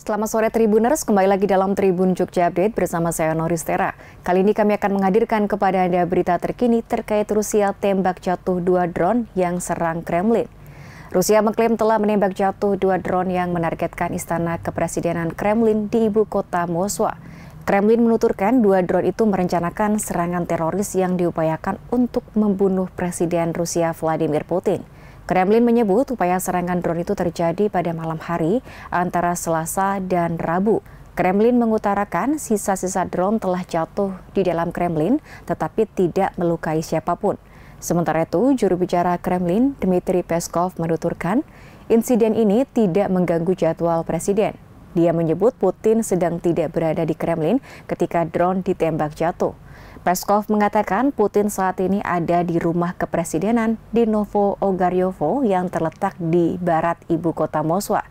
Selamat sore Tribuners, kembali lagi dalam Tribun Jogja Update bersama saya Noris Tera. Kali ini kami akan menghadirkan kepada Anda berita terkini terkait Rusia tembak jatuh dua drone yang serang Kremlin. Rusia mengklaim telah menembak jatuh dua drone yang menargetkan istana kepresidenan Kremlin di ibu kota Moskwa. Kremlin menuturkan dua drone itu merencanakan serangan teroris yang diupayakan untuk membunuh Presiden Rusia Vladimir Putin. Kremlin menyebut upaya serangan drone itu terjadi pada malam hari antara Selasa dan Rabu. Kremlin mengutarakan sisa-sisa drone telah jatuh di dalam Kremlin tetapi tidak melukai siapapun. Sementara itu, juru bicara Kremlin, Dmitry Peskov, menuturkan insiden ini tidak mengganggu jadwal presiden. Dia menyebut Putin sedang tidak berada di Kremlin ketika drone ditembak jatuh. Peskov mengatakan Putin saat ini ada di rumah kepresidenan di Novo Ogaryovo yang terletak di barat ibu kota Moskwa.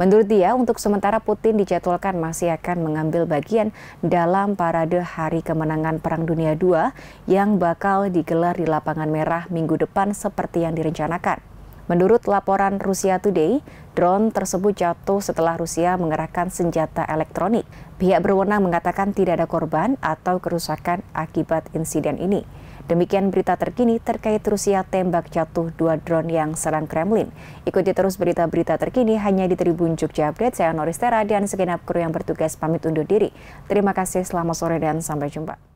Menurut dia, untuk sementara Putin dijadwalkan masih akan mengambil bagian dalam parade Hari Kemenangan Perang Dunia II yang bakal digelar di Lapangan Merah minggu depan seperti yang direncanakan. Menurut laporan Rusia Today, drone tersebut jatuh setelah Rusia mengerahkan senjata elektronik. Pihak berwenang mengatakan tidak ada korban atau kerusakan akibat insiden ini. Demikian berita terkini terkait Rusia tembak jatuh dua drone yang serang Kremlin. Ikuti terus berita-berita terkini hanya di Tribun Jogja Update. Saya Noristera dan segenap kru yang bertugas pamit undur diri. Terima kasih, selamat sore dan sampai jumpa.